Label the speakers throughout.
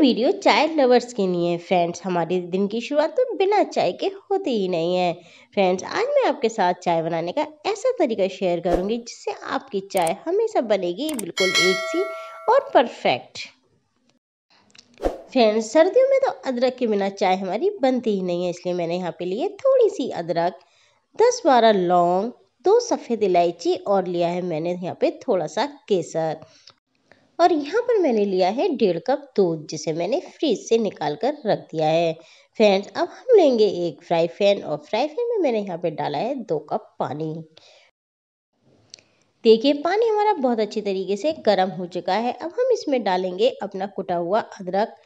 Speaker 1: video चाय lovers के लिए है फ्रेंड्स हमारे दिन की शुरुआत तो बिना चाय के होती ही नहीं है फ्रेंड्स आज मैं आपके साथ चाय बनाने का ऐसा तरीका शेयर करूंगी जिससे आपकी चाय हमेशा बनेगी बिल्कुल एक सी और परफेक्ट फ्रेंड्स सर्दियों में तो अदरक के बिना चाय हमारी बनती ही नहीं है इसलिए मैंने यहाँ पे लिए थोड़ी सी अदरक दस बारह लौंग दो सफ़ेद इलायची और लिया है मैंने यहाँ पे थोड़ा सा केसर और यहाँ पर मैंने लिया है डेढ़ कप दूध जिसे मैंने फ्रिज से निकाल कर रख दिया है फ्रेंड्स अब हम लेंगे एक फ्राई पैन और फ्राई पैन में मैंने यहाँ पे डाला है दो कप पानी देखिए पानी हमारा बहुत अच्छी तरीके से गर्म हो चुका है अब हम इसमें डालेंगे अपना कुटा हुआ अदरक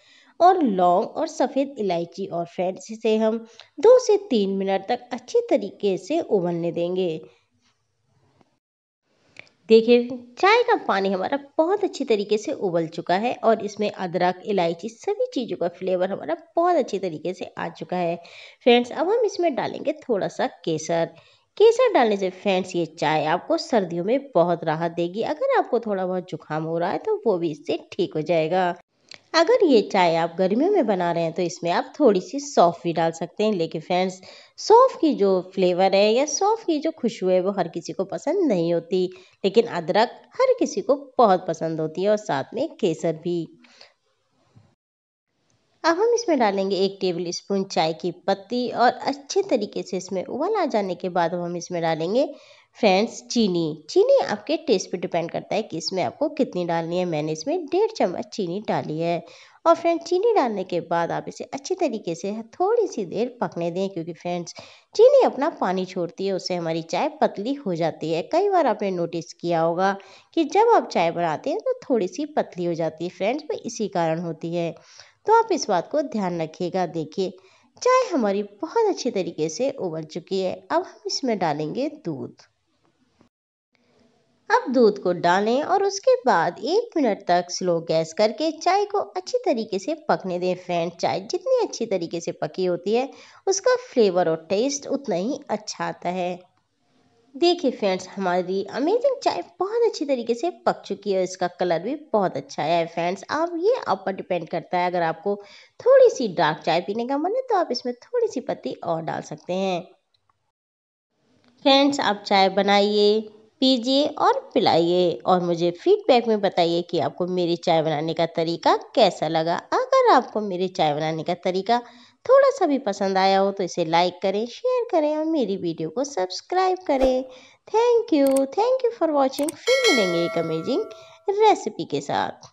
Speaker 1: और लौंग और सफ़ेद इलायची और फ्रेंड्स इसे हम दो से तीन मिनट तक अच्छी तरीके से उबलने देंगे देखिए चाय का पानी हमारा बहुत अच्छी तरीके से उबल चुका है और इसमें अदरक इलायची सभी चीज़ों का फ्लेवर हमारा बहुत अच्छी तरीके से आ चुका है फ्रेंड्स अब हम इसमें डालेंगे थोड़ा सा केसर केसर डालने से फ्रेंड्स ये चाय आपको सर्दियों में बहुत राहत देगी अगर आपको थोड़ा बहुत जुकाम हो रहा है तो वो भी इससे ठीक हो जाएगा अगर ये चाय आप गर्मियों में बना रहे हैं तो इसमें आप थोड़ी सी सौफ भी डाल सकते हैं लेकिन फ्रेंड्स सौफ़ की जो फ्लेवर है या सौफ की जो खुशबू है वो हर किसी को पसंद नहीं होती लेकिन अदरक हर किसी को बहुत पसंद होती है और साथ में केसर भी अब हम इसमें डालेंगे एक टेबल स्पून चाय की पत्ती और अच्छे तरीके से इसमें उबल आ जाने के बाद हम इसमें डालेंगे फ्रेंड्स चीनी चीनी आपके टेस्ट पे डिपेंड करता है कि इसमें आपको कितनी डालनी है मैंने इसमें डेढ़ चम्मच चीनी डाली है और फ्रेंड्स चीनी डालने के बाद आप इसे अच्छी तरीके से थोड़ी सी देर पकने दें क्योंकि फ्रेंड्स चीनी अपना पानी छोड़ती है उससे हमारी चाय पतली हो जाती है कई बार आपने नोटिस किया होगा कि जब आप चाय बनाते हैं तो थोड़ी सी पतली हो जाती है फ्रेंड्स वो इसी कारण होती है तो आप इस बात को ध्यान रखिएगा देखिए चाय हमारी बहुत अच्छे तरीके से उबल चुकी है अब हम इसमें डालेंगे दूध अब दूध को डालें और उसके बाद एक मिनट तक स्लो गैस करके चाय को अच्छी तरीके से पकने दें फ्रेंड चाय जितनी अच्छी तरीके से पकी होती है उसका फ्लेवर और टेस्ट उतना ही अच्छा आता है देखिए फ्रेंड्स हमारी अमेजिंग चाय बहुत अच्छी तरीके से पक चुकी है इसका कलर भी बहुत अच्छा है फ्रेंड्स आप ये आप पर डिपेंड करता है अगर आपको थोड़ी सी डार्क चाय पीने का मन है तो आप इसमें थोड़ी सी पत्ती और डाल सकते हैं फ्रेंड्स आप चाय बनाइए पीजिए और पिलाइए और मुझे फीडबैक में बताइए कि आपको मेरी चाय बनाने का तरीका कैसा लगा अगर आपको मेरी चाय बनाने का तरीका थोड़ा सा भी पसंद आया हो तो इसे लाइक करें शेयर करें और मेरी वीडियो को सब्सक्राइब करें thank you thank you for watching फिर मिलेंगे एक अमेजिंग रेसिपी के साथ